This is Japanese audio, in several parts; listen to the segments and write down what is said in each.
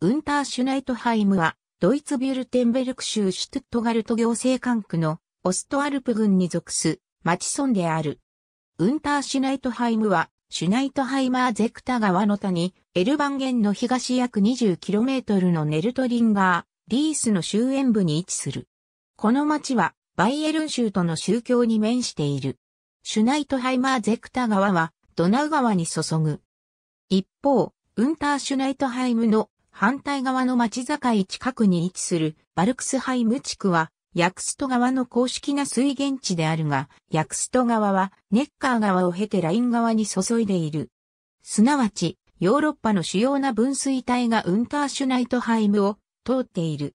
ウンターシュナイトハイムは、ドイツビュルテンベルク州シュトゥットガルト行政管区のオストアルプ郡に属す町村である。ウンターシュナイトハイムは、シュナイトハイマーゼクタ川の谷、エルバンゲンの東約 20km のネルトリンガー、リースの周辺部に位置する。この町は、バイエルン州との宗教に面している。シュナイトハイマーゼクタ川は、ドナウ川に注ぐ。一方、ウンターシュナイトハイムの反対側の町境近くに位置するバルクスハイム地区は、ヤクスト川の公式な水源地であるが、ヤクスト川はネッカー川を経てライン側に注いでいる。すなわち、ヨーロッパの主要な分水帯がウンターシュナイトハイムを通っている。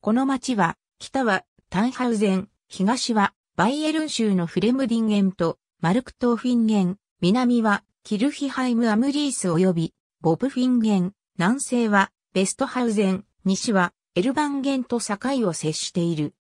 この町は、北はタンハウゼン、東はバイエルン州のフレムディンゲンとマルクトーフィンゲン、南はキルヒハイムアムリース及びボブフィンゲン、南西はベストハウゼン、西はエルバンゲンと境を接している。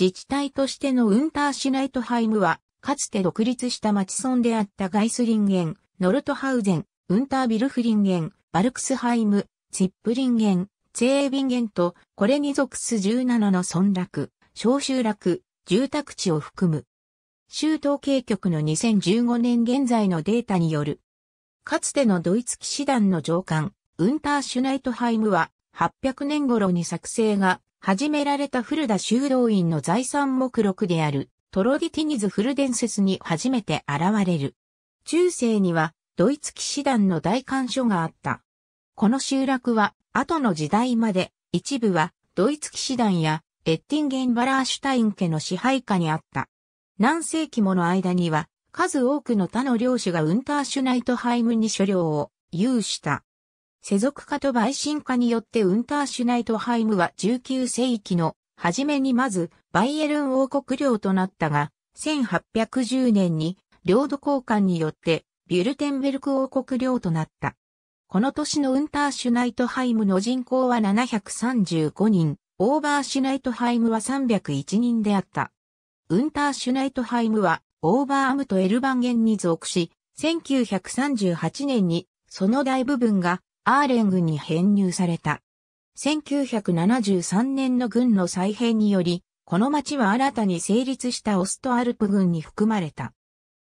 自治体としてのウンターシュナイトハイムは、かつて独立した町村であったガイスリンゲン、ノルトハウゼン、ウンタービルフリンゲン、バルクスハイム、ツィップリンゲン、ツェービンゲンと、これに属す17の村落、小集落、住宅地を含む。州統計局の2015年現在のデータによる、かつてのドイツ騎士団の上官、ウンターシュナイトハイムは800年頃に作成が始められた古田修道院の財産目録であるトロディティニズフル伝説に初めて現れる。中世にはドイツ騎士団の大官所があった。この集落は後の時代まで一部はドイツ騎士団やエッティンゲンバラーシュタイン家の支配下にあった。何世紀もの間には数多くの他の領主がウンターシュナイトハイムに所領を有した。世俗化と陪審化によってウンターシュナイトハイムは19世紀の初めにまずバイエルン王国領となったが、1810年に領土交換によってビュルテンベルク王国領となった。この年のウンターシュナイトハイムの人口は735人、オーバーシュナイトハイムは301人であった。ウンターシュナイトハイムはオーバーアムとエルバンゲンに属し、1938年にその大部分がアーレン軍に編入された。1973年の軍の再編により、この町は新たに成立したオストアルプ軍に含まれた。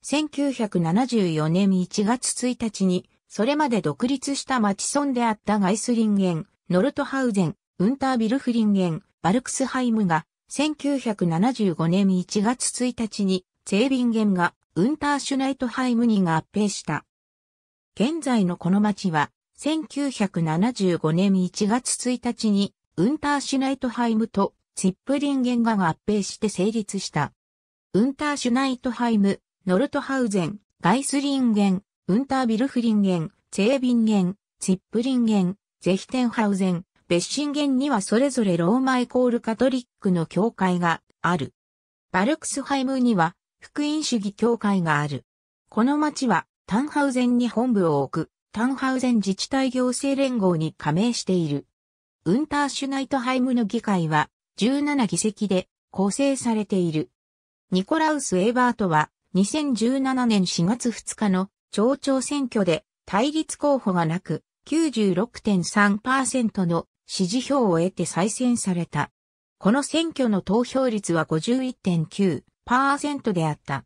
1974年1月1日に、それまで独立した町村であったガイスリンゲン、ノルトハウゼン、ウンタービルフリンゲン、バルクスハイムが、1975年1月1日に、ツェービンゲンが、ウンターシュナイトハイムに合併した。現在のこの町は、1975年1月1日に、ウンターシュナイトハイムとツィップリンゲンが合併して成立した。ウンターシュナイトハイム、ノルトハウゼン、ガイスリンゲン、ウンタービルフリンゲン、ツェービンゲン、ツィップリンゲン、ゼヒテンハウゼン、ベッシンゲンにはそれぞれローマイコールカトリックの教会がある。バルクスハイムには福音主義教会がある。この町はタンハウゼンに本部を置く。タンハウゼン自治体行政連合に加盟している。ウンターシュナイトハイムの議会は17議席で構成されている。ニコラウス・エーバートは2017年4月2日の町長選挙で対立候補がなく96.3%の支持票を得て再選された。この選挙の投票率は51.9%であった。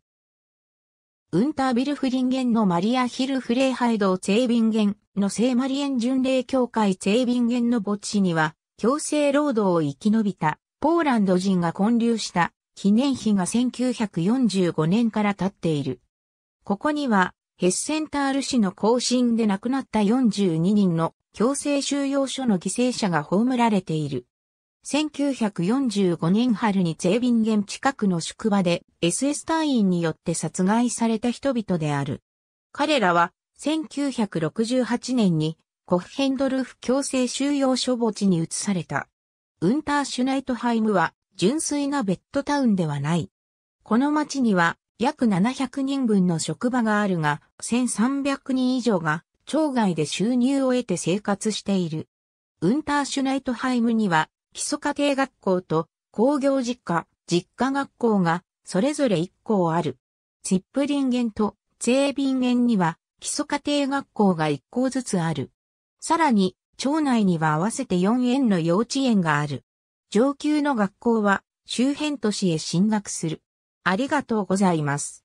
ウンタービルフリンゲンのマリアヒルフレーハイドツェイビンゲンの聖マリエン巡礼協会ツェイビンゲンの墓地には、強制労働を生き延びた、ポーランド人が建立した記念碑が1945年から経っている。ここには、ヘッセンタール市の更新で亡くなった42人の強制収容所の犠牲者が葬られている。1945年春にゼービンゲン近くの宿場で SS 隊員によって殺害された人々である。彼らは1968年にコフヘンドルフ強制収容所墓地に移された。ウンターシュナイトハイムは純粋なベッドタウンではない。この町には約700人分の職場があるが、1300人以上が町外で収入を得て生活している。ウンターシュナイトハイムには基礎家庭学校と工業実家、実家学校がそれぞれ1校ある。チップリンゲンとツェービンゲンには基礎家庭学校が1校ずつある。さらに、町内には合わせて4園の幼稚園がある。上級の学校は周辺都市へ進学する。ありがとうございます。